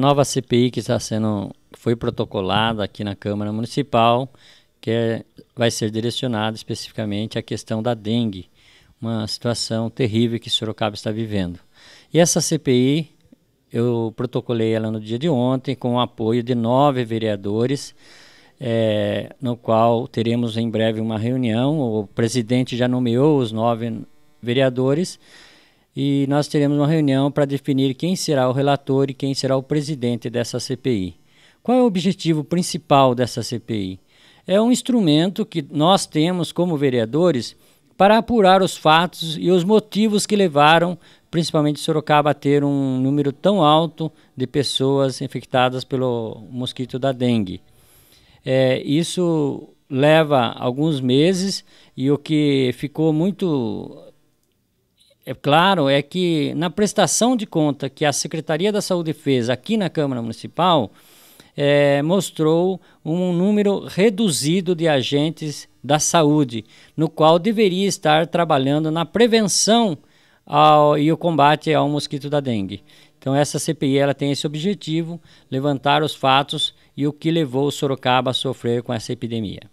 nova CPI que está sendo foi protocolada aqui na Câmara Municipal, que é, vai ser direcionada especificamente à questão da dengue, uma situação terrível que Sorocaba está vivendo. E essa CPI eu protocolei ela no dia de ontem com o apoio de nove vereadores, é, no qual teremos em breve uma reunião. O presidente já nomeou os nove vereadores e nós teremos uma reunião para definir quem será o relator e quem será o presidente dessa CPI. Qual é o objetivo principal dessa CPI? É um instrumento que nós temos como vereadores para apurar os fatos e os motivos que levaram, principalmente Sorocaba, a ter um número tão alto de pessoas infectadas pelo mosquito da dengue. É, isso leva alguns meses e o que ficou muito é claro é que na prestação de conta que a Secretaria da Saúde fez aqui na Câmara Municipal, é, mostrou um número reduzido de agentes da saúde, no qual deveria estar trabalhando na prevenção ao, e o combate ao mosquito da dengue. Então essa CPI ela tem esse objetivo, levantar os fatos e o que levou Sorocaba a sofrer com essa epidemia.